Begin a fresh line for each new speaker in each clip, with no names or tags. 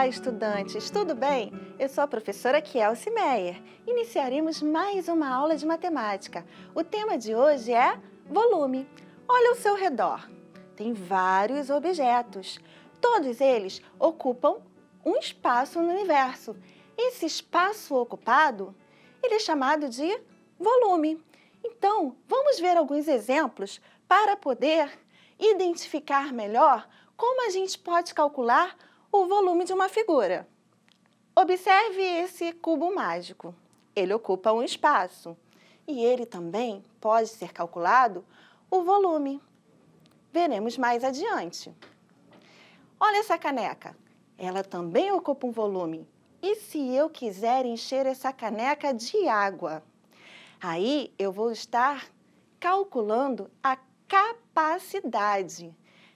Olá, estudantes! Tudo bem? Eu sou a professora Kielce Meyer. Iniciaremos mais uma aula de matemática. O tema de hoje é volume. Olha ao seu redor. Tem vários objetos. Todos eles ocupam um espaço no universo. Esse espaço ocupado, ele é chamado de volume. Então, vamos ver alguns exemplos para poder identificar melhor como a gente pode calcular o o volume de uma figura. Observe esse cubo mágico. Ele ocupa um espaço e ele também pode ser calculado o volume. Veremos mais adiante. Olha essa caneca. Ela também ocupa um volume. E se eu quiser encher essa caneca de água? Aí eu vou estar calculando a capacidade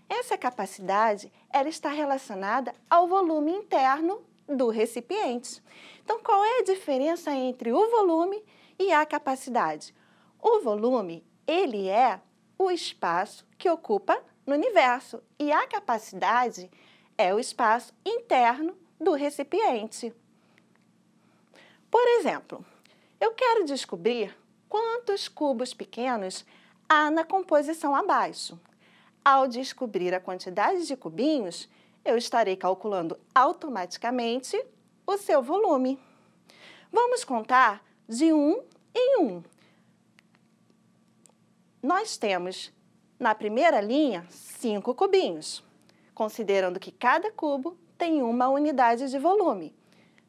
essa capacidade ela está relacionada ao volume interno do recipiente. Então, qual é a diferença entre o volume e a capacidade? O volume, ele é o espaço que ocupa no universo e a capacidade é o espaço interno do recipiente. Por exemplo, eu quero descobrir quantos cubos pequenos há na composição abaixo ao descobrir a quantidade de cubinhos, eu estarei calculando automaticamente o seu volume. Vamos contar de um em um. Nós temos na primeira linha cinco cubinhos, considerando que cada cubo tem uma unidade de volume.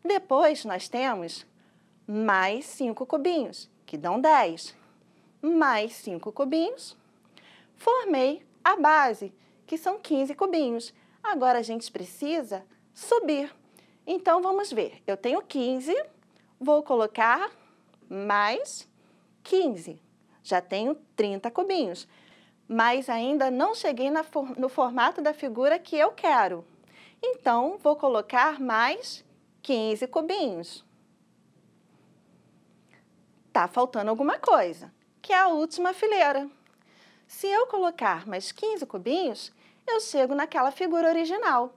Depois nós temos mais cinco cubinhos, que dão 10, mais cinco cubinhos. Formei a base, que são 15 cubinhos. Agora a gente precisa subir. Então vamos ver. Eu tenho 15, vou colocar mais 15. Já tenho 30 cubinhos, mas ainda não cheguei for no formato da figura que eu quero. Então vou colocar mais 15 cubinhos. Tá faltando alguma coisa, que é a última fileira. Se eu colocar mais 15 cubinhos, eu chego naquela figura original.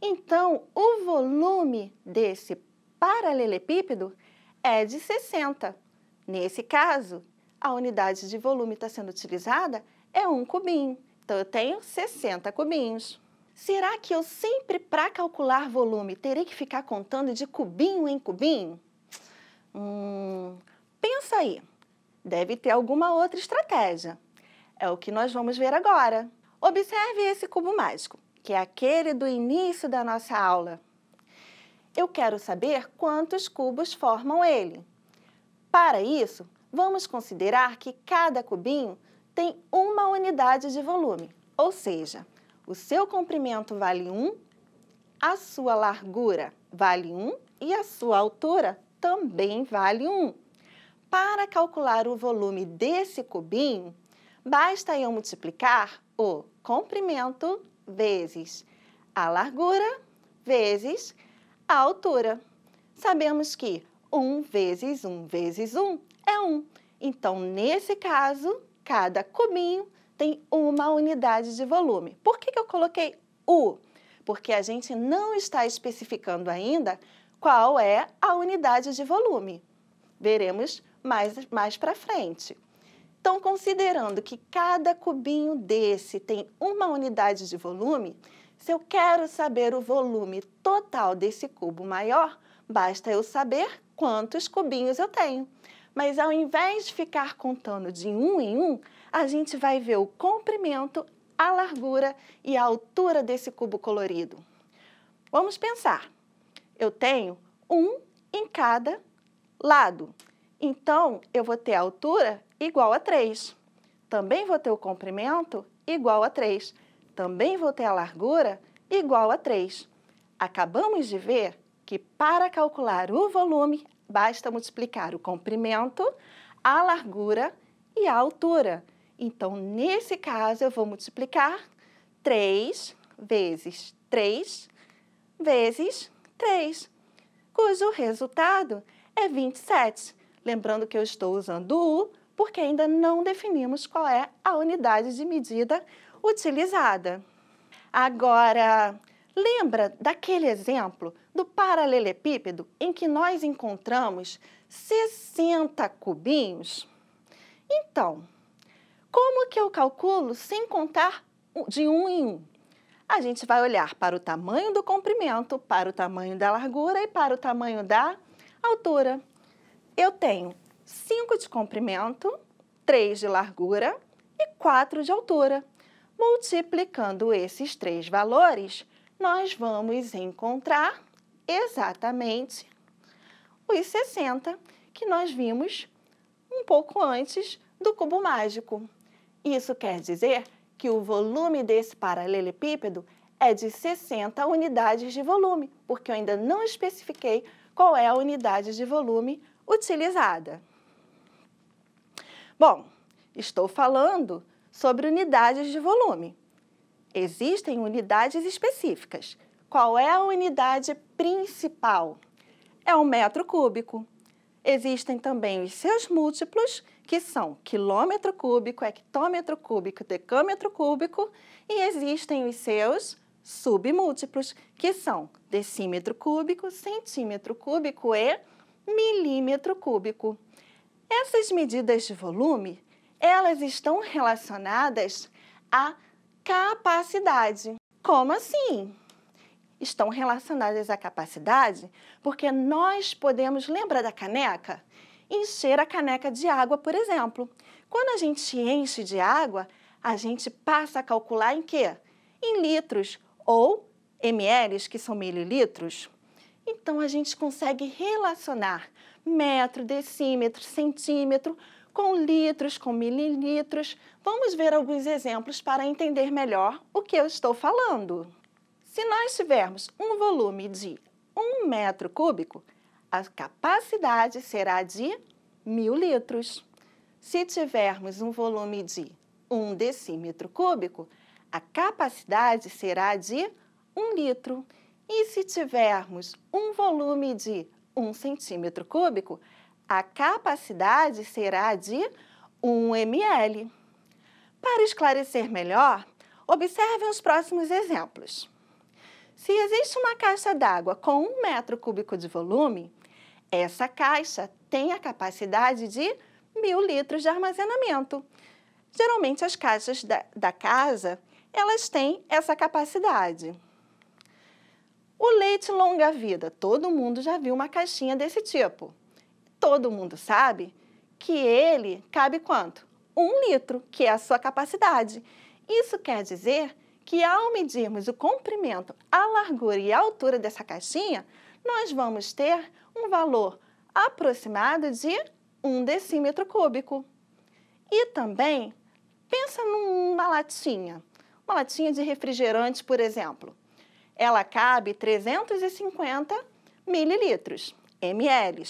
Então, o volume desse paralelepípedo é de 60. Nesse caso, a unidade de volume está sendo utilizada é um cubinho. Então, eu tenho 60 cubinhos. Será que eu sempre, para calcular volume, terei que ficar contando de cubinho em cubinho? Hum, pensa aí, deve ter alguma outra estratégia. É o que nós vamos ver agora. Observe esse cubo mágico, que é aquele do início da nossa aula. Eu quero saber quantos cubos formam ele. Para isso, vamos considerar que cada cubinho tem uma unidade de volume, ou seja, o seu comprimento vale 1, a sua largura vale 1 e a sua altura também vale 1. Para calcular o volume desse cubinho, Basta eu multiplicar o comprimento vezes a largura vezes a altura. Sabemos que 1 vezes 1 vezes 1 é 1. Então, nesse caso, cada cubinho tem uma unidade de volume. Por que, que eu coloquei U? Porque a gente não está especificando ainda qual é a unidade de volume. Veremos mais, mais para frente. Então, considerando que cada cubinho desse tem uma unidade de volume, se eu quero saber o volume total desse cubo maior, basta eu saber quantos cubinhos eu tenho. Mas ao invés de ficar contando de um em um, a gente vai ver o comprimento, a largura e a altura desse cubo colorido. Vamos pensar. Eu tenho um em cada lado. Então, eu vou ter a altura igual a 3. Também vou ter o comprimento igual a 3. Também vou ter a largura igual a 3. Acabamos de ver que para calcular o volume, basta multiplicar o comprimento, a largura e a altura. Então, nesse caso, eu vou multiplicar 3 vezes 3 vezes 3, cujo resultado é 27. Lembrando que eu estou usando o U porque ainda não definimos qual é a unidade de medida utilizada. Agora, lembra daquele exemplo do paralelepípedo em que nós encontramos 60 cubinhos? Então, como que eu calculo sem contar de um em um? A gente vai olhar para o tamanho do comprimento, para o tamanho da largura e para o tamanho da altura eu tenho 5 de comprimento, 3 de largura e 4 de altura. Multiplicando esses três valores, nós vamos encontrar exatamente os 60 que nós vimos um pouco antes do cubo mágico. Isso quer dizer que o volume desse paralelepípedo é de 60 unidades de volume, porque eu ainda não especifiquei qual é a unidade de volume utilizada. Bom, estou falando sobre unidades de volume. Existem unidades específicas. Qual é a unidade principal? É o metro cúbico. Existem também os seus múltiplos, que são quilômetro cúbico, hectômetro cúbico, decâmetro cúbico, e existem os seus submúltiplos, que são decímetro cúbico, centímetro cúbico e milímetro cúbico. Essas medidas de volume, elas estão relacionadas à capacidade. Como assim? Estão relacionadas à capacidade porque nós podemos, lembra da caneca? Encher a caneca de água, por exemplo. Quando a gente enche de água, a gente passa a calcular em quê? Em litros ou ml, que são mililitros. Então a gente consegue relacionar metro, decímetro, centímetro com litros, com mililitros. Vamos ver alguns exemplos para entender melhor o que eu estou falando. Se nós tivermos um volume de 1 metro cúbico, a capacidade será de mil litros. Se tivermos um volume de 1 decímetro cúbico, a capacidade será de 1 litro. E se tivermos um volume de 1 centímetro cúbico, a capacidade será de 1 ml. Para esclarecer melhor, observem os próximos exemplos. Se existe uma caixa d'água com 1 metro cúbico de volume, essa caixa tem a capacidade de 1.000 litros de armazenamento. Geralmente, as caixas da, da casa, elas têm essa capacidade. O leite longa-vida, todo mundo já viu uma caixinha desse tipo. Todo mundo sabe que ele cabe quanto? Um litro, que é a sua capacidade. Isso quer dizer que ao medirmos o comprimento, a largura e a altura dessa caixinha, nós vamos ter um valor aproximado de um decímetro cúbico. E também, pensa numa latinha, uma latinha de refrigerante, por exemplo ela cabe 350 mililitros, ml.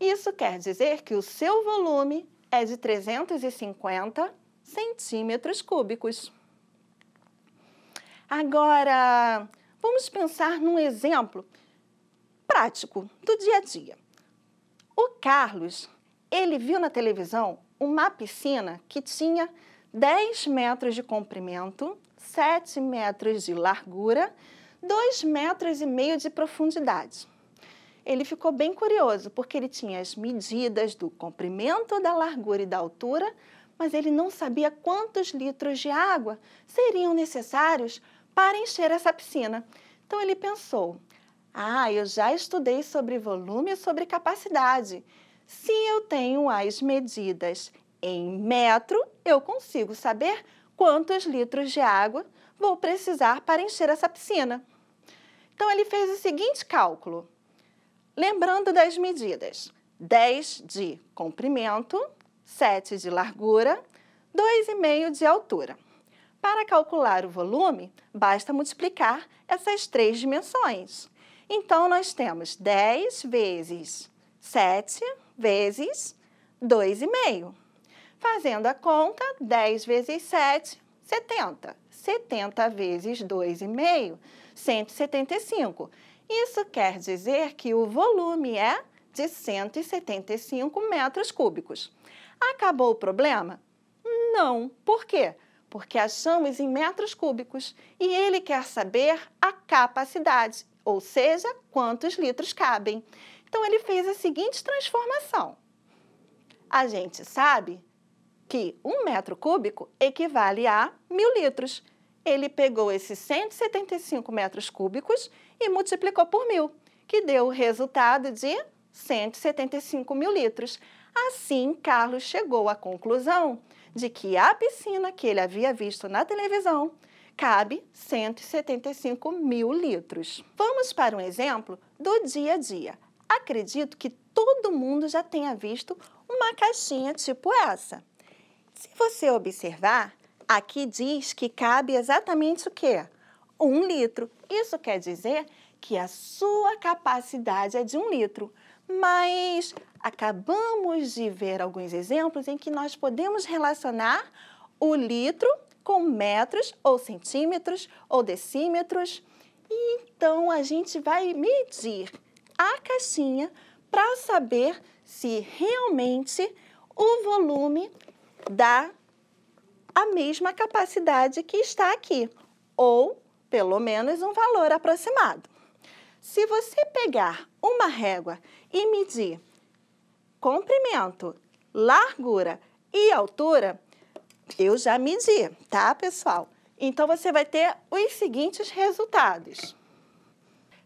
Isso quer dizer que o seu volume é de 350 centímetros cúbicos. Agora, vamos pensar num exemplo prático do dia a dia. O Carlos, ele viu na televisão uma piscina que tinha 10 metros de comprimento 7 metros de largura, 2 metros e meio de profundidade. Ele ficou bem curioso, porque ele tinha as medidas do comprimento, da largura e da altura, mas ele não sabia quantos litros de água seriam necessários para encher essa piscina. Então ele pensou: ah, eu já estudei sobre volume e sobre capacidade. Se eu tenho as medidas em metro, eu consigo saber quantos litros de água vou precisar para encher essa piscina. Então, ele fez o seguinte cálculo. Lembrando das medidas, 10 de comprimento, 7 de largura, 2,5 de altura. Para calcular o volume, basta multiplicar essas três dimensões. Então, nós temos 10 vezes 7 vezes 2,5. Fazendo a conta, 10 vezes 7, 70. 70 vezes 2,5, 175. Isso quer dizer que o volume é de 175 metros cúbicos. Acabou o problema? Não. Por quê? Porque achamos em metros cúbicos e ele quer saber a capacidade, ou seja, quantos litros cabem. Então ele fez a seguinte transformação. A gente sabe que um metro cúbico equivale a mil litros. Ele pegou esses 175 metros cúbicos e multiplicou por mil, que deu o resultado de 175 mil litros. Assim, Carlos chegou à conclusão de que a piscina que ele havia visto na televisão cabe 175 mil litros. Vamos para um exemplo do dia a dia. Acredito que todo mundo já tenha visto uma caixinha tipo essa. Se você observar, aqui diz que cabe exatamente o quê? Um litro. Isso quer dizer que a sua capacidade é de um litro. Mas acabamos de ver alguns exemplos em que nós podemos relacionar o litro com metros ou centímetros ou decímetros. E então a gente vai medir a caixinha para saber se realmente o volume dá a mesma capacidade que está aqui, ou pelo menos um valor aproximado. Se você pegar uma régua e medir comprimento, largura e altura, eu já medi, tá, pessoal? Então, você vai ter os seguintes resultados.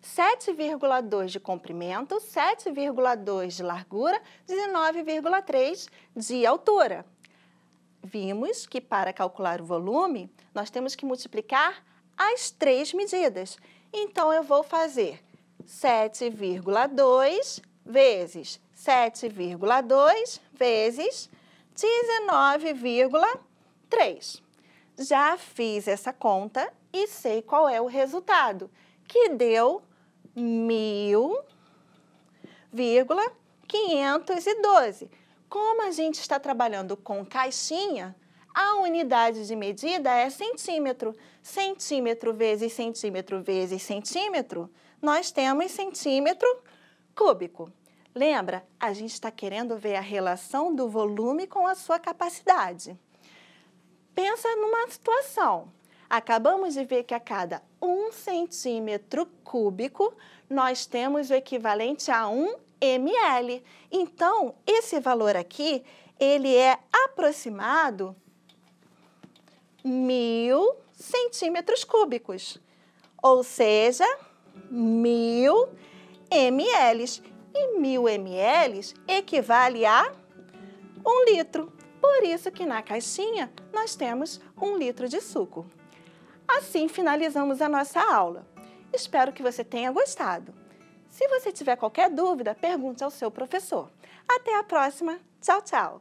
7,2 de comprimento, 7,2 de largura, 19,3 de altura vimos que para calcular o volume, nós temos que multiplicar as três medidas. Então, eu vou fazer 7,2 vezes 7,2 vezes 19,3. Já fiz essa conta e sei qual é o resultado, que deu 1.512. Como a gente está trabalhando com caixinha, a unidade de medida é centímetro. Centímetro vezes centímetro vezes centímetro, nós temos centímetro cúbico. Lembra? A gente está querendo ver a relação do volume com a sua capacidade. Pensa numa situação. Acabamos de ver que a cada um centímetro cúbico, nós temos o equivalente a um ml. Então, esse valor aqui, ele é aproximado mil centímetros cúbicos, ou seja, mil ml. E mil ml equivale a um litro. Por isso que na caixinha nós temos um litro de suco. Assim finalizamos a nossa aula. Espero que você tenha gostado. Se você tiver qualquer dúvida, pergunte ao seu professor. Até a próxima. Tchau, tchau.